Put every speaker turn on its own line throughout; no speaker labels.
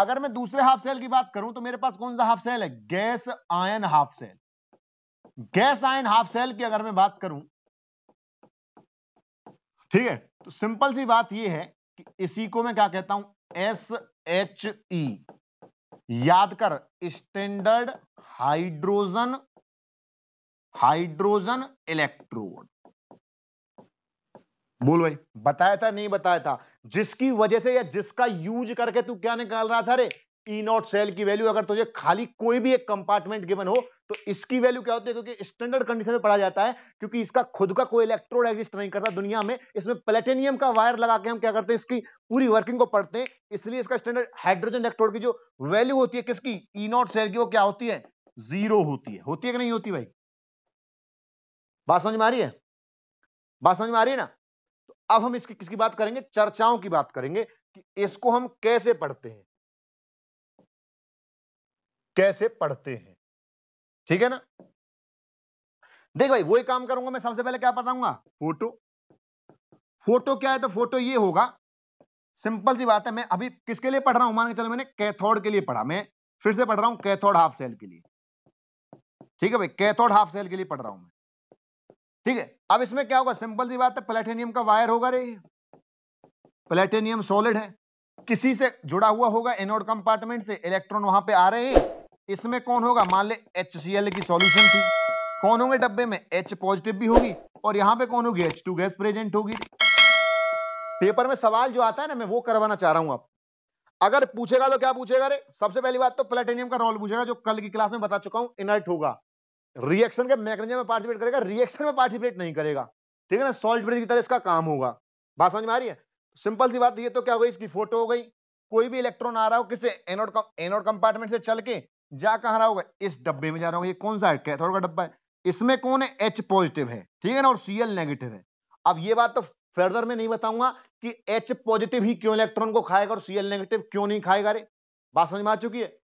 अगर मैं दूसरे हाफ सेल की बात करूं तो मेरे पास कौन सा हाफ सेल है gas ion half cell gas ion half cell की अगर मैं बात करूं ठीक है तो सिंपल सी बात यह है कि इसी को मैं क्या कहता हूं एस एच ई याद कर स्टैंडर्ड हाइड्रोजन हाइड्रोजन इलेक्ट्रोड बोल भाई बताया था नहीं बताया था जिसकी वजह से या जिसका यूज करके तू क्या निकाल रहा था रे ई नॉट सेल की वैल्यू अगर तुझे खाली कोई भी एक कंपार्टमेंट गिवन हो तो इसकी वैल्यू क्या होती है क्योंकि स्टैंडर्ड कंडीशन में पढ़ा जाता है क्योंकि इसका खुद का कोई इलेक्ट्रोड एग्जिस्ट नहीं करता दुनिया में इसमें प्लेटेनियम का वायर लगा के हम क्या करते हैं इसकी पूरी वर्किंग को पढ़ते हैं इसलिए इसका स्टैंडर्ड हाइड्रोजन इलेक्ट्रोड की जो वैल्यू होती है किसकी ई नॉट सेल की वो क्या होती है जीरो होती है होती है कि नहीं होती भाई बात समझ में आ रही है बात समझ में आ रही है ना अब हम इसकी किसकी बात करेंगे चर्चाओं की बात करेंगे कि इसको हम कैसे पढ़ते हैं कैसे पढ़ते हैं ठीक है ना देख भाई वही काम करूंगा मैं सबसे पहले क्या बताऊंगा फोटो फोटो क्या है तो फोटो ये होगा सिंपल सी बात है मैं अभी किसके लिए पढ़ रहा हूं मान के चलो मैंने कैथोड के लिए पढ़ा मैं फिर से पढ़ रहा हूं कैथोड हाफ सेल के लिए ठीक है भाई कैथोड हाफ सेल के लिए पढ़ रहा हूं मैं ठीक है अब इसमें क्या होगा सिंपल सी बात है प्लेटेनियम का वायर होगा रे प्लेटेनियम सॉलिड है किसी से जुड़ा हुआ होगा एनोड कंपार्टमेंट से इलेक्ट्रॉन वहां पे आ रहे हैं इसमें कौन होगा मान ले एच की सॉल्यूशन थी कौन होंगे डब्बे में एच पॉजिटिव भी होगी और यहाँ पे कौन होगी एच टू गैस प्रेजेंट होगी पेपर में सवाल जो आता है ना मैं वो करवाना चाह रहा हूं आप अगर पूछेगा तो क्या पूछेगा रे सबसे पहली बात तो प्लेटेनियम का रोल पूछेगा जो कल की क्लास में बता चुका हूं इनर्ट होगा रिएक्शन के मैकेनिज्म में पार्टिसिपेट करेगा रिएक्शन में पार्टिसिपेट नहीं करेगा ठीक है ना सॉल्ट ब्रिज की तरह इसका काम होगा बात समझ में आ रही है सिंपल सी बात ये तो क्या हो गई इसकी फोटो हो गई कोई भी इलेक्ट्रॉन आ रहा हो किसे एनोड एनोड कंपार्टमेंट से चल के जा कहा रहा होगा इस डब्बे में जा रहा होगा ये कौन सा कैथोड का डब्बा है इसमें कौन है एच पॉजिटिव है ठीक है ना और सीएल नेगेटिव है अब ये बात तो फर्दर में नहीं बताऊंगा कि एच पॉजिटिव ही क्यों इलेक्ट्रॉन को खाएगा और सीएल नेगेटिव क्यों नहीं खाएगा रे बात समझ में आ चुकी है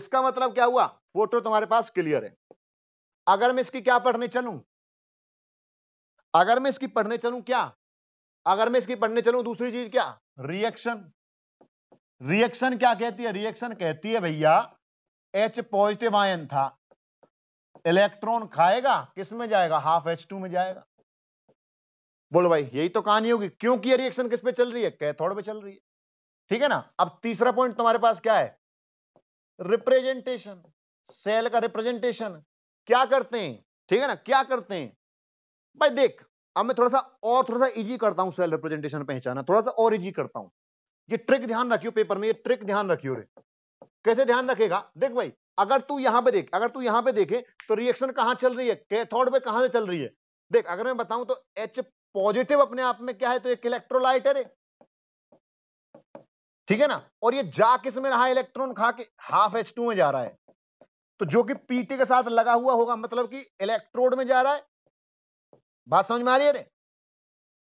इसका मतलब क्या हुआ फोटो तुम्हारे पास क्लियर है अगर मैं इसकी क्या पढ़ने चलूं अगर मैं इसकी पढ़ने चलूं क्या अगर मैं इसकी पढ़ने चलूं दूसरी चीज क्या रिएक्शन रिएक्शन क्या कहती है रिएक्शन कहती है भैया एच पॉजिटिव आयन था इलेक्ट्रॉन खाएगा किस में जाएगा हाफ एच टू में जाएगा बोलो भाई यही तो कहानी होगी क्योंकि ये रिएक्शन किस पे चल रही है कैथोड पे चल रही है ठीक है ना अब तीसरा पॉइंट तुम्हारे पास क्या है रिप्रेजेंटेशन सेल का रिप्रेजेंटेशन क्या करते हैं ठीक है ना क्या करते हैं भाई देख अब मैं थोड़ा सा और थोड़ा सा इजी करता हूं सेल रिप्रेजेंटेशन पहचाना थोड़ा सा और इजी करता हूं ये ट्रिक ध्यान रखियो पेपर में ये ट्रिक ध्यान रखियो रे कैसे ध्यान रखेगा देख भाई अगर तू यहां पे देख अगर तू यहां पे देखे तो रिएक्शन कहां चल रही है कैथोड पे कहां से चल रही है देख अगर मैं बताऊं तो एच पॉजिटिव अपने आप में क्या है तो एक इलेक्ट्रोलाइट है रे ठीक है ना और ये जा किस में रहा इलेक्ट्रॉन खा के हाफ एच टू में जा रहा है तो जो कि पीटी के साथ लगा हुआ होगा मतलब कि इलेक्ट्रोड में जा रहा है बात समझ में आ रही है रे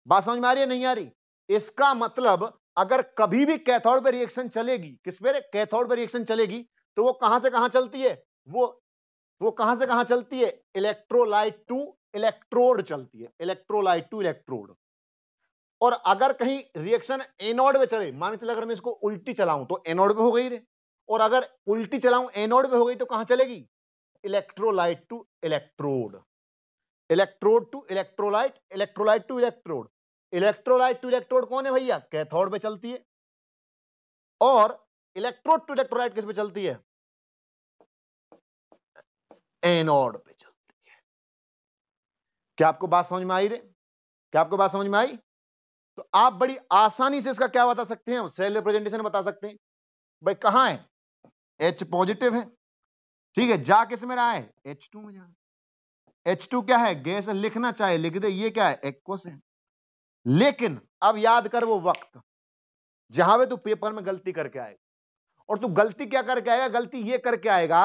बात समझ में आ रही है नहीं आ रही इसका मतलब अगर कभी भी कैथोड पे रिएक्शन चलेगी किस पे कैथोड पे रिएक्शन चलेगी तो वो कहां से कहां चलती है वो वो कहां से कहां चलती है इलेक्ट्रोलाइट टू इलेक्ट्रोड चलती है इलेक्ट्रोलाइट टू इलेक्ट्रोड और अगर कहीं रिएक्शन एनोड पे चले मान के चले अगर मैं इसको उल्टी चलाऊं तो एनोड पे हो गई रे और अगर उल्टी चलाऊं एनोड में हो गई तो कहां चलेगी electrolyte to electrode electrode to electrolyte electrolyte to electrode electrolyte to electrode कौन है भैया कैथोड पे चलती है और इलेक्ट्रोड टू इलेक्ट्रोलाइट किस पे चलती है एनोड पे चलती है क्या आपको बात समझ में आई रे क्या आपको बात समझ में आई तो आप बड़ी आसानी से इसका क्या बता सकते हैं सेल रिप्रेजेंटेशन बता सकते हैं भाई कहां है एच पॉजिटिव है ठीक है जा किस में रहा है एच टू में जा एच टू क्या है गैस लिखना चाहे लिख दे ये क्या है एक्वस है लेकिन अब याद कर वो वक्त जहां पे तू पेपर में गलती करके आएगा और तू गलती क्या करके आएगा गलती ये करके आएगा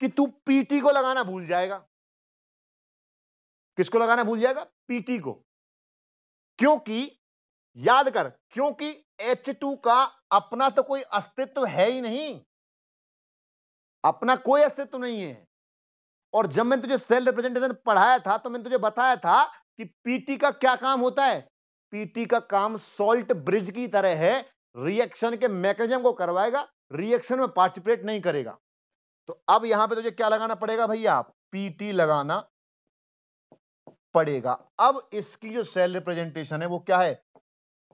कि तू पीटी को लगाना भूल जाएगा किसको लगाना भूल जाएगा पीटी को क्योंकि याद कर क्योंकि H2 का अपना तो कोई अस्तित्व है ही नहीं अपना कोई अस्तित्व नहीं है और जब मैंने तुझे सेल रिप्रेजेंटेशन पढ़ाया था तो मैंने तुझे बताया था कि पीटी का क्या काम होता है पीटी का काम सॉल्ट ब्रिज की तरह है रिएक्शन के मैकेजम को करवाएगा रिएक्शन में पार्टिसिपेट नहीं करेगा तो अब यहां पे तुझे क्या लगाना पड़ेगा भैया आप पीटी लगाना पड़ेगा अब इसकी जो सेल रिप्रेजेंटेशन है वो क्या है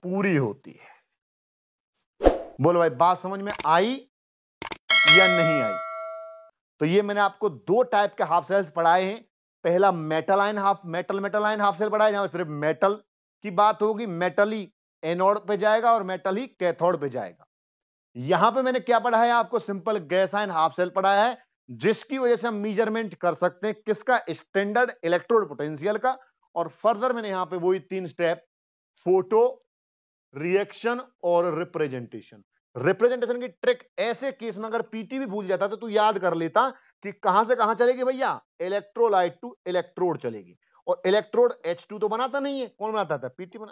पूरी होती है बोलो भाई बात समझ में आई या नहीं आई तो ये मैंने आपको दो टाइप के हाफ सेल्स पढ़ाए हैं पहला metal ion half metal metal ion half cell पढ़ाए जहां सिर्फ मेटल की बात होगी मेटल ही एनोड पे जाएगा और मेटल ही कैथोड पे जाएगा यहां पे मैंने क्या पढ़ा है आपको simple gas ion half cell पढ़ाया है जिसकी वजह से हम मेजरमेंट कर सकते हैं किसका स्टैंडर्ड इलेक्ट्रोड पोटेंशियल का और फर्दर मैंने यहां पे वही तीन स्टेप फोटो रिएक्शन और रिप्रेजेंटेशन रिप्रेजेंटेशन की ट्रिक ऐसे केस में अगर पीटी भी भूल जाता तो तू याद कर लेता कि कहां से कहां चलेगी भैया इलेक्ट्रोलाइट टू इलेक्ट्रोड चलेगी और इलेक्ट्रोड H2 तो बनाता नहीं है कौन बनाता था पीटी बना